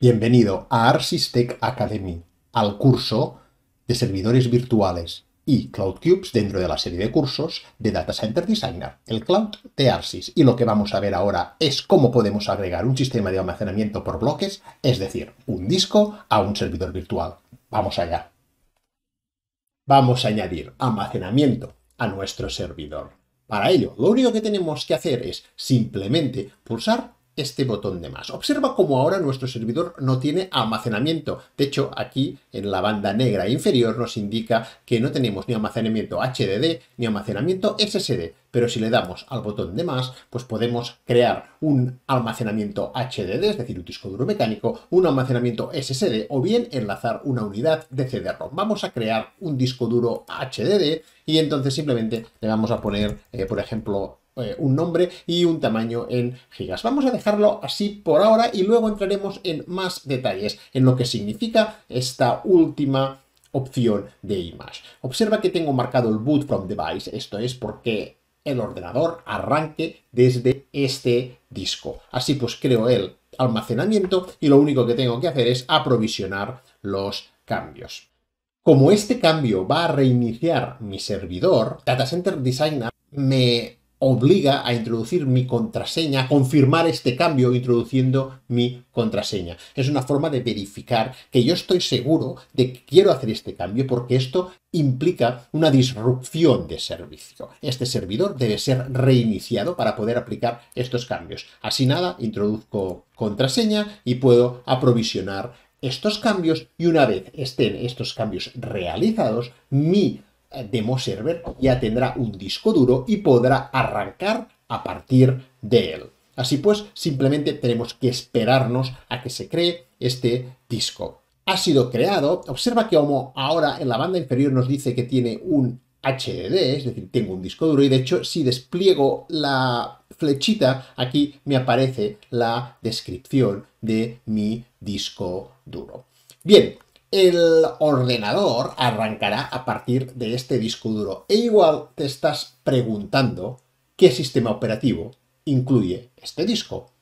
Bienvenido a Arsys Tech Academy, al curso de servidores virtuales y Cloud Cubes dentro de la serie de cursos de Data Center Designer, el Cloud de Arsis. Y lo que vamos a ver ahora es cómo podemos agregar un sistema de almacenamiento por bloques, es decir, un disco a un servidor virtual. Vamos allá. Vamos a añadir almacenamiento a nuestro servidor. Para ello, lo único que tenemos que hacer es simplemente pulsar este botón de más. Observa cómo ahora nuestro servidor no tiene almacenamiento. De hecho, aquí en la banda negra inferior nos indica que no tenemos ni almacenamiento HDD ni almacenamiento SSD. Pero si le damos al botón de más, pues podemos crear un almacenamiento HDD, es decir, un disco duro mecánico, un almacenamiento SSD o bien enlazar una unidad de CD-ROM. Vamos a crear un disco duro HDD y entonces simplemente le vamos a poner, eh, por ejemplo, eh, un nombre y un tamaño en gigas. Vamos a dejarlo así por ahora y luego entraremos en más detalles en lo que significa esta última opción de image. Observa que tengo marcado el boot from device, esto es porque el ordenador arranque desde este disco. Así pues creo el almacenamiento y lo único que tengo que hacer es aprovisionar los cambios. Como este cambio va a reiniciar mi servidor, Data Center Designer me obliga a introducir mi contraseña, a confirmar este cambio introduciendo mi contraseña. Es una forma de verificar que yo estoy seguro de que quiero hacer este cambio porque esto implica una disrupción de servicio. Este servidor debe ser reiniciado para poder aplicar estos cambios. Así nada, introduzco contraseña y puedo aprovisionar estos cambios y una vez estén estos cambios realizados, mi eh, demo server ya tendrá un disco duro y podrá arrancar a partir de él. Así pues, simplemente tenemos que esperarnos a que se cree este disco. Ha sido creado, observa que como ahora en la banda inferior nos dice que tiene un HDD, es decir, tengo un disco duro y de hecho si despliego la flechita aquí me aparece la descripción de mi disco duro. Bien, el ordenador arrancará a partir de este disco duro. E igual te estás preguntando qué sistema operativo incluye este disco.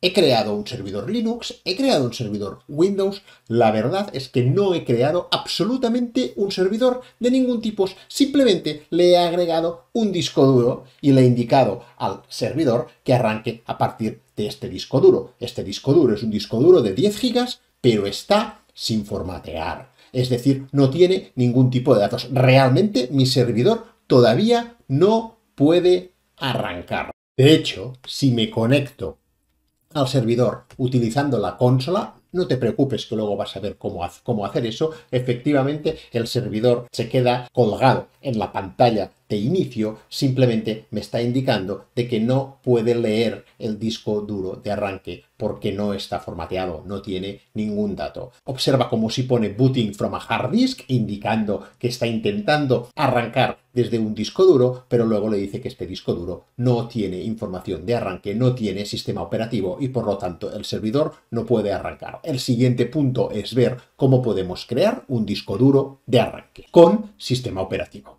He creado un servidor Linux, he creado un servidor Windows. La verdad es que no he creado absolutamente un servidor de ningún tipo. Simplemente le he agregado un disco duro y le he indicado al servidor que arranque a partir de este disco duro. Este disco duro es un disco duro de 10 GB, pero está sin formatear. Es decir, no tiene ningún tipo de datos. Realmente mi servidor todavía no puede arrancar. De hecho, si me conecto al servidor utilizando la consola, no te preocupes que luego vas a ver cómo, cómo hacer eso. Efectivamente, el servidor se queda colgado en la pantalla de inicio simplemente me está indicando de que no puede leer el disco duro de arranque porque no está formateado, no tiene ningún dato. Observa como si pone booting from a hard disk, indicando que está intentando arrancar desde un disco duro, pero luego le dice que este disco duro no tiene información de arranque, no tiene sistema operativo y por lo tanto el servidor no puede arrancar. El siguiente punto es ver cómo podemos crear un disco duro de arranque con sistema operativo.